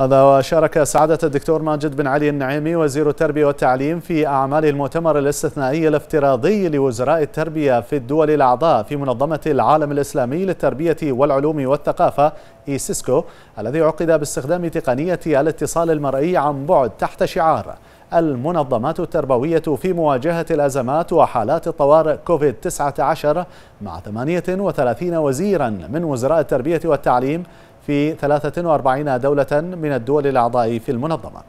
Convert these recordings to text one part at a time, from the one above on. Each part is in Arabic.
هذا وشارك سعادة الدكتور ماجد بن علي النعيمي وزير التربية والتعليم في أعمال المؤتمر الاستثنائي الافتراضي لوزراء التربية في الدول الأعضاء في منظمة العالم الإسلامي للتربية والعلوم والثقافة إيسيسكو الذي عقد باستخدام تقنية الاتصال المرئي عن بعد تحت شعار المنظمات التربوية في مواجهة الأزمات وحالات الطوارئ كوفيد-19 مع 38 وزيرا من وزراء التربية والتعليم في 43 دولة من الدول الأعضاء في المنظمة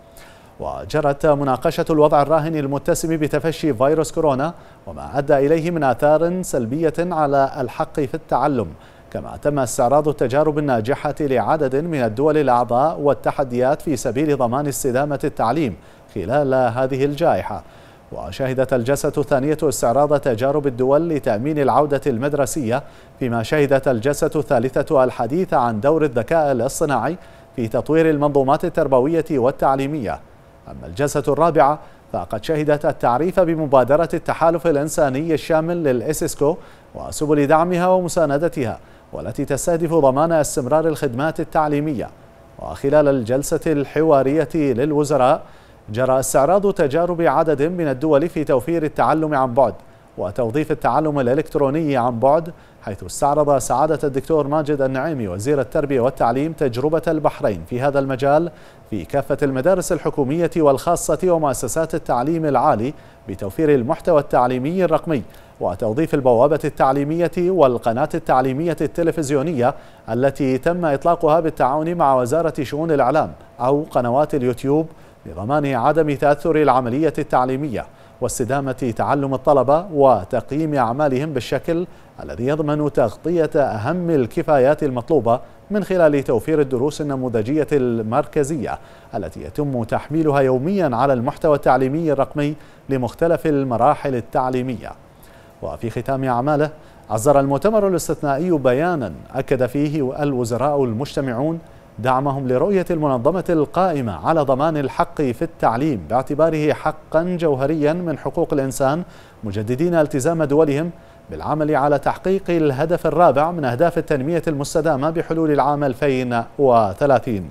وجرت مناقشة الوضع الراهن المتسم بتفشي فيروس كورونا وما أدى إليه من آثار سلبية على الحق في التعلم كما تم استعراض التجارب الناجحة لعدد من الدول الأعضاء والتحديات في سبيل ضمان استدامة التعليم خلال هذه الجائحة وشهدت الجلسة الثانية استعراض تجارب الدول لتأمين العودة المدرسية فيما شهدت الجلسة الثالثة الحديث عن دور الذكاء الاصطناعي في تطوير المنظومات التربوية والتعليمية أما الجلسة الرابعة فقد شهدت التعريف بمبادرة التحالف الإنساني الشامل للإسسكو وسبل دعمها ومساندتها والتي تستهدف ضمان استمرار الخدمات التعليمية وخلال الجلسة الحوارية للوزراء جرى استعراض تجارب عدد من الدول في توفير التعلم عن بعد وتوظيف التعلم الإلكتروني عن بعد حيث استعرض سعادة الدكتور ماجد النعيمي وزير التربية والتعليم تجربة البحرين في هذا المجال في كافة المدارس الحكومية والخاصة ومؤسسات التعليم العالي بتوفير المحتوى التعليمي الرقمي وتوظيف البوابة التعليمية والقناة التعليمية التلفزيونية التي تم إطلاقها بالتعاون مع وزارة شؤون الإعلام أو قنوات اليوتيوب لضمان عدم تأثر العملية التعليمية واستدامة تعلم الطلبة وتقييم أعمالهم بالشكل الذي يضمن تغطية أهم الكفايات المطلوبة من خلال توفير الدروس النموذجية المركزية التي يتم تحميلها يوميا على المحتوى التعليمي الرقمي لمختلف المراحل التعليمية وفي ختام أعماله عزر المؤتمر الاستثنائي بيانا أكد فيه الوزراء المجتمعون دعمهم لرؤية المنظمة القائمة على ضمان الحق في التعليم باعتباره حقا جوهريا من حقوق الإنسان مجددين التزام دولهم بالعمل على تحقيق الهدف الرابع من أهداف التنمية المستدامة بحلول العام 2030